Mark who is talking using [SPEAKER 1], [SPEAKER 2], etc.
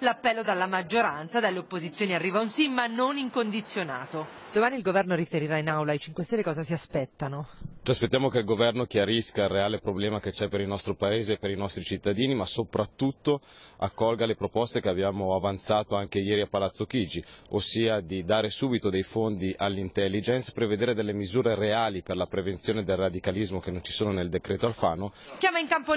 [SPEAKER 1] L'appello dalla maggioranza, dalle opposizioni arriva un sì ma non incondizionato. Domani il governo riferirà in aula ai 5 Stelle cosa si aspettano.
[SPEAKER 2] Ci aspettiamo che il governo chiarisca il reale problema che c'è per il nostro paese e per i nostri cittadini, ma soprattutto accolga le proposte che abbiamo avanzato anche ieri a Palazzo Chigi, ossia di dare subito dei fondi all'intelligence, prevedere delle misure reali per la prevenzione del radicalismo che non ci sono nel decreto Alfano.